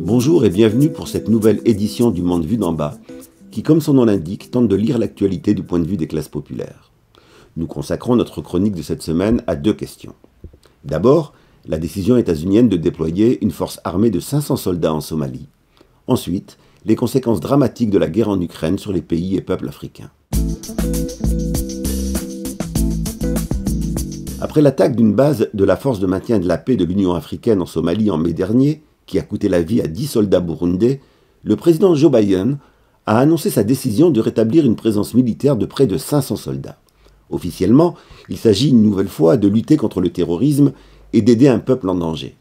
Bonjour et bienvenue pour cette nouvelle édition du Monde Vu d'en bas, qui, comme son nom l'indique, tente de lire l'actualité du point de vue des classes populaires. Nous consacrons notre chronique de cette semaine à deux questions. D'abord, la décision états-unienne de déployer une force armée de 500 soldats en Somalie. Ensuite, les conséquences dramatiques de la guerre en Ukraine sur les pays et peuples africains. Après l'attaque d'une base de la force de maintien de la paix de l'Union africaine en Somalie en mai dernier, qui a coûté la vie à 10 soldats burundais, le président Joe Biden a annoncé sa décision de rétablir une présence militaire de près de 500 soldats. Officiellement, il s'agit une nouvelle fois de lutter contre le terrorisme et d'aider un peuple en danger.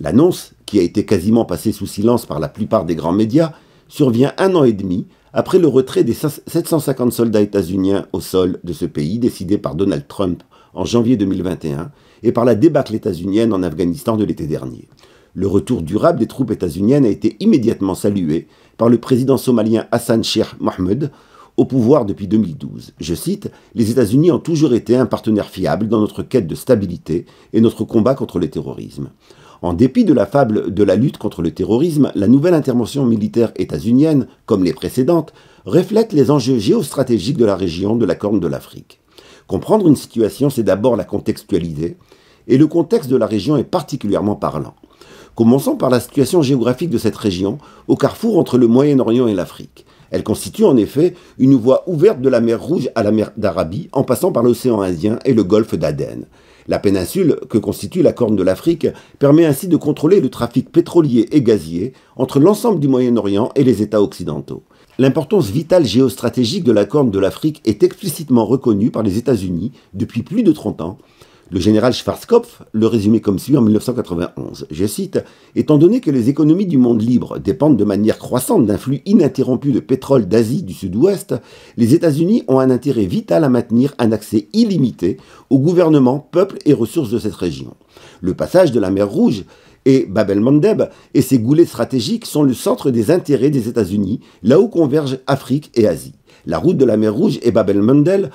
L'annonce, qui a été quasiment passée sous silence par la plupart des grands médias, survient un an et demi après le retrait des 750 soldats états-uniens au sol de ce pays décidé par Donald Trump en janvier 2021 et par la débâcle états-unienne en Afghanistan de l'été dernier. Le retour durable des troupes états-uniennes a été immédiatement salué par le président somalien Hassan Sheikh Mohamed, au pouvoir depuis 2012. Je cite, Les États-Unis ont toujours été un partenaire fiable dans notre quête de stabilité et notre combat contre le terrorisme. En dépit de la fable de la lutte contre le terrorisme, la nouvelle intervention militaire états-unienne, comme les précédentes, reflète les enjeux géostratégiques de la région de la Corne de l'Afrique. Comprendre une situation, c'est d'abord la contextualiser, et le contexte de la région est particulièrement parlant. Commençons par la situation géographique de cette région, au carrefour entre le Moyen-Orient et l'Afrique. Elle constitue en effet une voie ouverte de la mer Rouge à la mer d'Arabie, en passant par l'océan Indien et le golfe d'Aden. La péninsule que constitue la Corne de l'Afrique permet ainsi de contrôler le trafic pétrolier et gazier entre l'ensemble du Moyen-Orient et les États occidentaux. L'importance vitale géostratégique de la Corne de l'Afrique est explicitement reconnue par les États-Unis depuis plus de 30 ans. Le général Schwarzkopf le résumait comme suit en 1991. Je cite Étant donné que les économies du monde libre dépendent de manière croissante d'un flux ininterrompu de pétrole d'Asie du Sud-Ouest, les États-Unis ont un intérêt vital à maintenir un accès illimité aux gouvernements, peuples et ressources de cette région. Le passage de la mer Rouge et Bab el Mandeb, et ses goulets stratégiques sont le centre des intérêts des États-Unis, là où convergent Afrique et Asie. La route de la mer Rouge et Bab el Mandel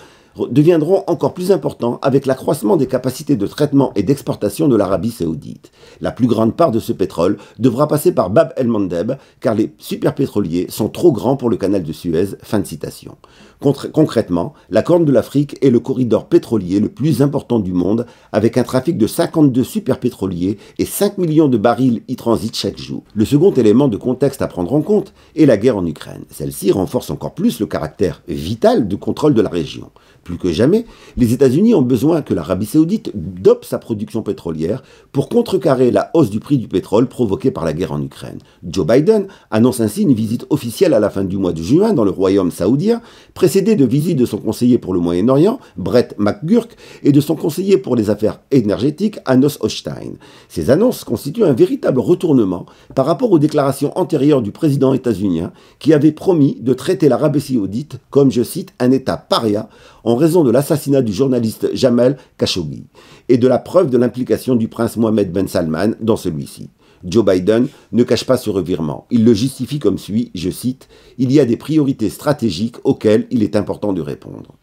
deviendront encore plus importants avec l'accroissement des capacités de traitement et d'exportation de l'Arabie saoudite. La plus grande part de ce pétrole devra passer par Bab el-Mandeb car les superpétroliers sont trop grands pour le canal de Suez. Fin de citation. Concrètement, la Corne de l'Afrique est le corridor pétrolier le plus important du monde, avec un trafic de 52 superpétroliers et 5 millions de barils y transitent chaque jour. Le second élément de contexte à prendre en compte est la guerre en Ukraine. Celle-ci renforce encore plus le caractère vital du contrôle de la région. Plus que jamais, les États-Unis ont besoin que l'Arabie saoudite dope sa production pétrolière pour contrecarrer la hausse du prix du pétrole provoquée par la guerre en Ukraine. Joe Biden annonce ainsi une visite officielle à la fin du mois de juin dans le royaume saoudien, précédé de visite de son conseiller pour le Moyen-Orient, Brett McGurk, et de son conseiller pour les affaires énergétiques, Anos Hochstein. Ces annonces constituent un véritable retournement par rapport aux déclarations antérieures du président états-unien qui avait promis de traiter l'Arabie saoudite comme, je cite, un État paria en raison de l'assassinat du journaliste Jamal Khashoggi et de la preuve de l'implication du prince Mohamed Ben Salman dans celui-ci. Joe Biden ne cache pas ce revirement. Il le justifie comme suit, je cite, Il y a des priorités stratégiques auxquelles il est important de répondre.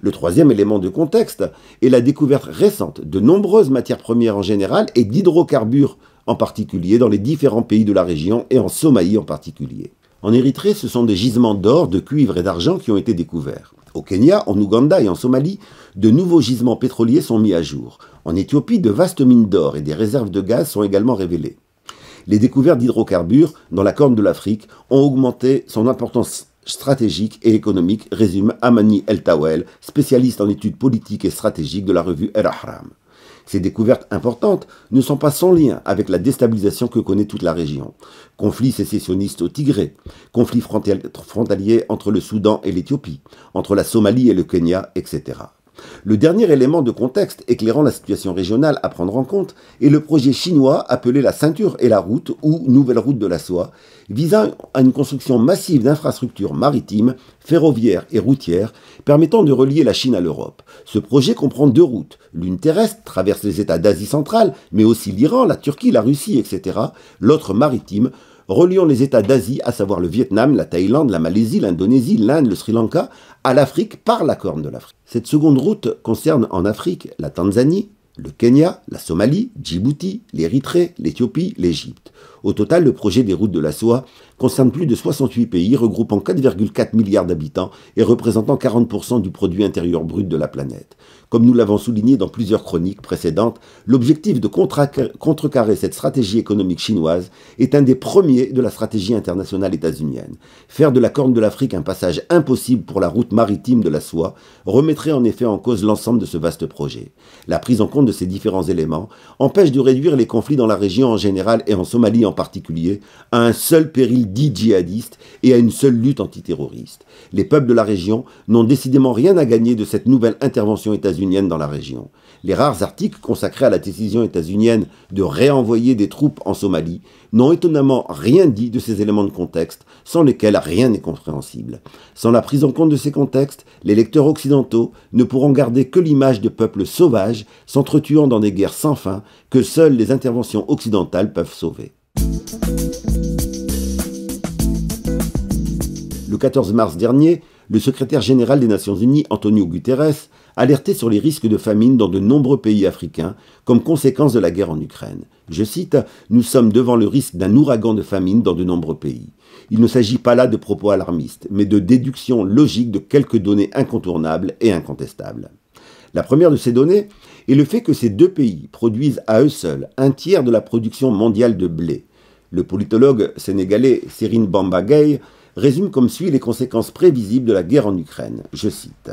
Le troisième élément de contexte est la découverte récente de nombreuses matières premières en général et d'hydrocarbures en particulier dans les différents pays de la région et en Somalie en particulier. En Érythrée, ce sont des gisements d'or, de cuivre et d'argent qui ont été découverts. Au Kenya, en Ouganda et en Somalie, de nouveaux gisements pétroliers sont mis à jour. En Éthiopie, de vastes mines d'or et des réserves de gaz sont également révélées les découvertes d'hydrocarbures dans la Corne de l'Afrique ont augmenté son importance stratégique et économique, résume Amani El Tawel, spécialiste en études politiques et stratégiques de la revue El Ahram. Ces découvertes importantes ne sont pas sans lien avec la déstabilisation que connaît toute la région. Conflits sécessionnistes au Tigré, conflits frontaliers entre le Soudan et l'Éthiopie, entre la Somalie et le Kenya, etc. Le dernier élément de contexte éclairant la situation régionale à prendre en compte est le projet chinois appelé la ceinture et la route ou nouvelle route de la soie, visant à une construction massive d'infrastructures maritimes, ferroviaires et routières permettant de relier la Chine à l'Europe. Ce projet comprend deux routes. L'une terrestre traverse les États d'Asie centrale, mais aussi l'Iran, la Turquie, la Russie, etc. L'autre maritime relions les États d'Asie, à savoir le Vietnam, la Thaïlande, la Malaisie, l'Indonésie, l'Inde, le Sri Lanka, à l'Afrique par la Corne de l'Afrique. Cette seconde route concerne en Afrique la Tanzanie, le Kenya, la Somalie, Djibouti, l'Érythrée, l'Éthiopie, l'Égypte. Au total, le projet des routes de la soie concerne plus de 68 pays regroupant 4,4 milliards d'habitants et représentant 40% du produit intérieur brut de la planète. Comme nous l'avons souligné dans plusieurs chroniques précédentes, l'objectif de contrecarrer cette stratégie économique chinoise est un des premiers de la stratégie internationale états-unienne. Faire de la Corne de l'Afrique un passage impossible pour la route maritime de la soie remettrait en effet en cause l'ensemble de ce vaste projet. La prise en compte de ces différents éléments empêche de réduire les conflits dans la région en général et en Somalie en particulier, à un seul péril dit djihadiste et à une seule lutte antiterroriste. Les peuples de la région n'ont décidément rien à gagner de cette nouvelle intervention états-unienne dans la région. Les rares articles consacrés à la décision états-unienne de réenvoyer des troupes en Somalie n'ont étonnamment rien dit de ces éléments de contexte, sans lesquels rien n'est compréhensible. Sans la prise en compte de ces contextes, les lecteurs occidentaux ne pourront garder que l'image de peuples sauvages s'entretuant dans des guerres sans fin que seules les interventions occidentales peuvent sauver. Le 14 mars dernier, le secrétaire général des Nations Unies, Antonio Guterres, alertait sur les risques de famine dans de nombreux pays africains comme conséquence de la guerre en Ukraine. Je cite Nous sommes devant le risque d'un ouragan de famine dans de nombreux pays. Il ne s'agit pas là de propos alarmistes, mais de déductions logiques de quelques données incontournables et incontestables. La première de ces données est le fait que ces deux pays produisent à eux seuls un tiers de la production mondiale de blé. Le politologue sénégalais Serine Bambagay résume comme suit les conséquences prévisibles de la guerre en Ukraine. Je cite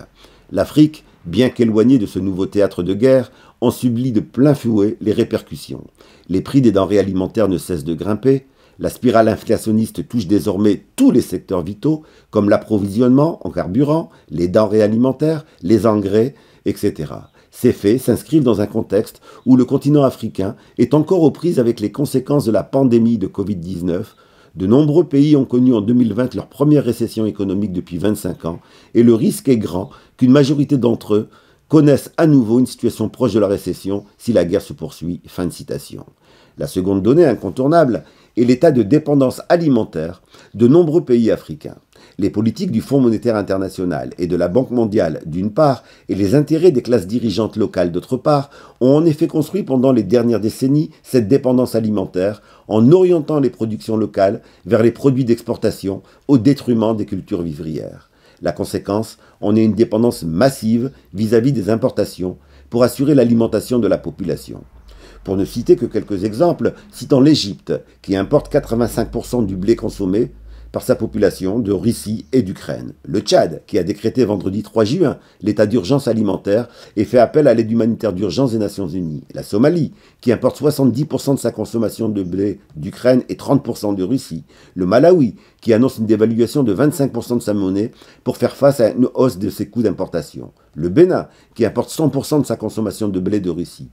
L'Afrique, bien qu'éloignée de ce nouveau théâtre de guerre, en subit de plein fouet les répercussions. Les prix des denrées alimentaires ne cessent de grimper. La spirale inflationniste touche désormais tous les secteurs vitaux, comme l'approvisionnement en carburant, les denrées alimentaires, les engrais, etc. Ces faits s'inscrivent dans un contexte où le continent africain est encore aux prises avec les conséquences de la pandémie de Covid-19. De nombreux pays ont connu en 2020 leur première récession économique depuis 25 ans et le risque est grand qu'une majorité d'entre eux connaissent à nouveau une situation proche de la récession si la guerre se poursuit. Fin de citation. La seconde donnée incontournable est l'état de dépendance alimentaire de nombreux pays africains les politiques du Fonds monétaire international et de la Banque mondiale d'une part et les intérêts des classes dirigeantes locales d'autre part ont en effet construit pendant les dernières décennies cette dépendance alimentaire en orientant les productions locales vers les produits d'exportation au détriment des cultures vivrières. La conséquence en est une dépendance massive vis-à-vis des importations pour assurer l'alimentation de la population. Pour ne citer que quelques exemples, citons l'Égypte, qui importe 85% du blé consommé, par sa population de Russie et d'Ukraine. Le Tchad, qui a décrété vendredi 3 juin l'état d'urgence alimentaire et fait appel à l'aide humanitaire d'urgence des Nations Unies. La Somalie, qui importe 70% de sa consommation de blé d'Ukraine et 30% de Russie. Le Malawi, qui annonce une dévaluation de 25% de sa monnaie pour faire face à une hausse de ses coûts d'importation. Le Bénin, qui importe 100% de sa consommation de blé de Russie.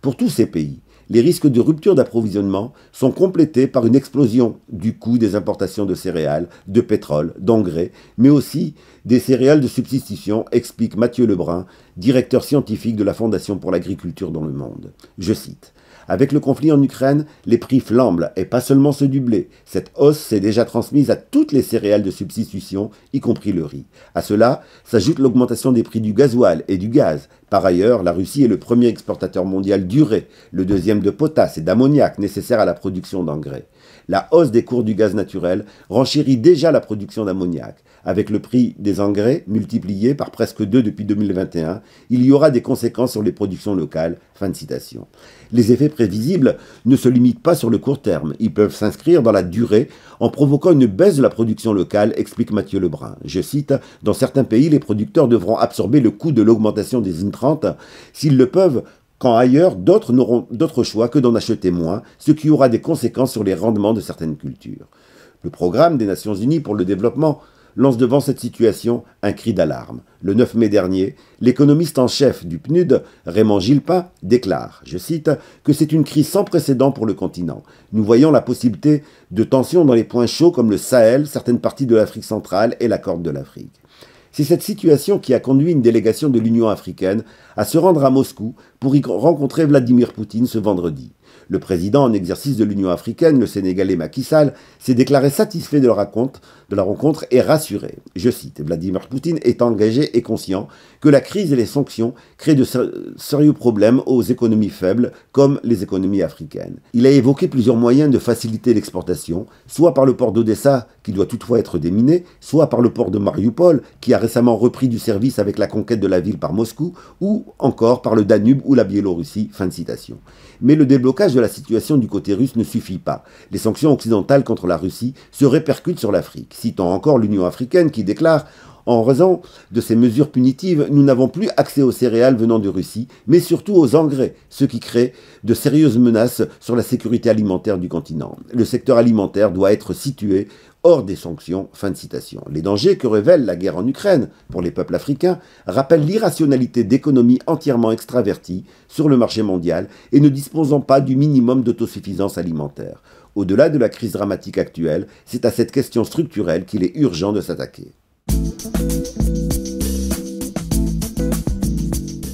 Pour tous ces pays, les risques de rupture d'approvisionnement sont complétés par une explosion du coût des importations de céréales, de pétrole, d'engrais, mais aussi des céréales de substitution, explique Mathieu Lebrun, directeur scientifique de la Fondation pour l'agriculture dans le monde. Je cite avec le conflit en Ukraine, les prix flambent, et pas seulement ceux du blé. Cette hausse s'est déjà transmise à toutes les céréales de substitution, y compris le riz. À cela s'ajoute l'augmentation des prix du gasoil et du gaz. Par ailleurs, la Russie est le premier exportateur mondial d'urée, le deuxième de potasse et d'ammoniac nécessaires à la production d'engrais. La hausse des cours du gaz naturel renchérit déjà la production d'ammoniac avec le prix des engrais multiplié par presque deux depuis 2021, il y aura des conséquences sur les productions locales. Fin de citation. Les effets prévisibles ne se limitent pas sur le court terme, ils peuvent s'inscrire dans la durée en provoquant une baisse de la production locale, explique Mathieu Lebrun. Je cite, Dans certains pays, les producteurs devront absorber le coût de l'augmentation des intrants s'ils le peuvent quand ailleurs d'autres n'auront d'autre choix que d'en acheter moins, ce qui aura des conséquences sur les rendements de certaines cultures. Le programme des Nations Unies pour le développement lance devant cette situation un cri d'alarme. Le 9 mai dernier, l'économiste en chef du PNUD, Raymond Gilpin, déclare, je cite, que c'est une crise sans précédent pour le continent. Nous voyons la possibilité de tensions dans les points chauds comme le Sahel, certaines parties de l'Afrique centrale et la Corde de l'Afrique. C'est cette situation qui a conduit une délégation de l'Union africaine à se rendre à Moscou pour y rencontrer Vladimir Poutine ce vendredi. Le président en exercice de l'Union africaine, le Sénégalais Macky Sall, s'est déclaré satisfait de la, de la rencontre et rassuré. Je cite, Vladimir Poutine est engagé et conscient que la crise et les sanctions créent de sérieux problèmes aux économies faibles comme les économies africaines. Il a évoqué plusieurs moyens de faciliter l'exportation, soit par le port d'Odessa qui doit toutefois être déminé, soit par le port de Mariupol, qui a récemment repris du service avec la conquête de la ville par Moscou, ou encore par le Danube ou la Biélorussie. Fin de citation. Mais le déblocage de la situation du côté russe ne suffit pas. Les sanctions occidentales contre la Russie se répercutent sur l'Afrique, citant encore l'Union africaine qui déclare en raison de ces mesures punitives, nous n'avons plus accès aux céréales venant de Russie, mais surtout aux engrais, ce qui crée de sérieuses menaces sur la sécurité alimentaire du continent. Le secteur alimentaire doit être situé hors des sanctions. Fin de citation. Les dangers que révèle la guerre en Ukraine pour les peuples africains rappellent l'irrationalité d'économies entièrement extraverties sur le marché mondial et ne disposant pas du minimum d'autosuffisance alimentaire. Au-delà de la crise dramatique actuelle, c'est à cette question structurelle qu'il est urgent de s'attaquer.